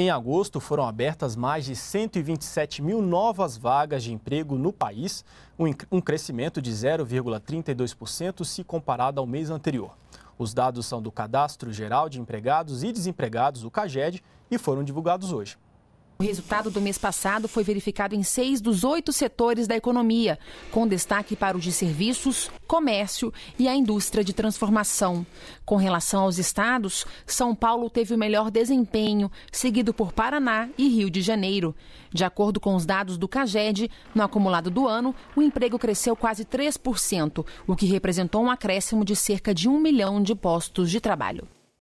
Em agosto, foram abertas mais de 127 mil novas vagas de emprego no país, um crescimento de 0,32% se comparado ao mês anterior. Os dados são do Cadastro Geral de Empregados e Desempregados, o CAGED, e foram divulgados hoje. O resultado do mês passado foi verificado em seis dos oito setores da economia, com destaque para o de serviços, comércio e a indústria de transformação. Com relação aos estados, São Paulo teve o melhor desempenho, seguido por Paraná e Rio de Janeiro. De acordo com os dados do CAGED, no acumulado do ano, o emprego cresceu quase 3%, o que representou um acréscimo de cerca de um milhão de postos de trabalho.